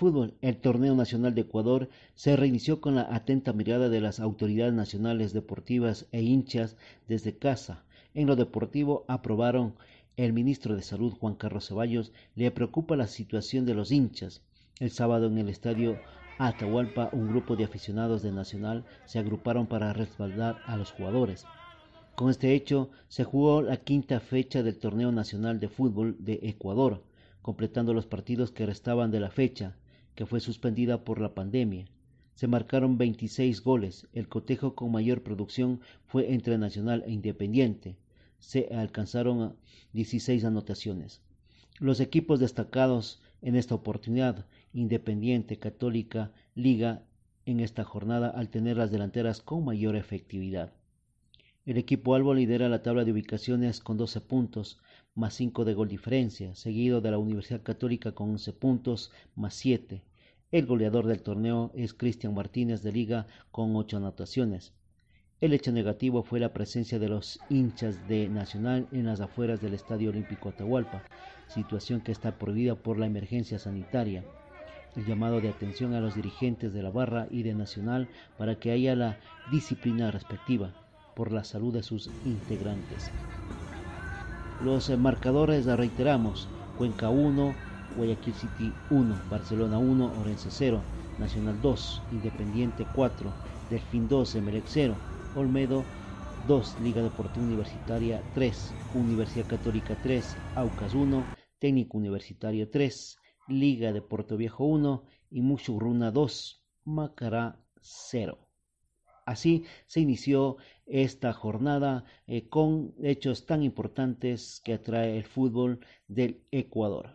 fútbol, el torneo nacional de Ecuador se reinició con la atenta mirada de las autoridades nacionales deportivas e hinchas desde casa. En lo deportivo aprobaron el ministro de Salud, Juan Carlos Ceballos, le preocupa la situación de los hinchas. El sábado en el estadio Atahualpa, un grupo de aficionados de Nacional se agruparon para respaldar a los jugadores. Con este hecho, se jugó la quinta fecha del Torneo Nacional de Fútbol de Ecuador, completando los partidos que restaban de la fecha que fue suspendida por la pandemia. Se marcaron 26 goles. El cotejo con mayor producción fue entre Nacional e Independiente. Se alcanzaron 16 anotaciones. Los equipos destacados en esta oportunidad, Independiente, Católica, Liga, en esta jornada al tener las delanteras con mayor efectividad. El equipo Albo lidera la tabla de ubicaciones con 12 puntos, más 5 de gol diferencia, seguido de la Universidad Católica con 11 puntos, más 7. El goleador del torneo es Cristian Martínez de Liga con 8 anotaciones. El hecho negativo fue la presencia de los hinchas de Nacional en las afueras del Estadio Olímpico Atahualpa, situación que está prohibida por la emergencia sanitaria. El llamado de atención a los dirigentes de la barra y de Nacional para que haya la disciplina respectiva por la salud de sus integrantes. Los eh, marcadores, eh, reiteramos, Cuenca 1, Guayaquil City 1, Barcelona 1, Orense 0, Nacional 2, Independiente 4, Delfín 2, Emelec 0, Olmedo 2, Liga Deportiva Universitaria 3, Universidad Católica 3, Aucas 1, Técnico Universitario 3, Liga de Puerto Viejo 1 y Muchurruna 2, Macará 0. Así se inició esta jornada eh, con hechos tan importantes que atrae el fútbol del Ecuador.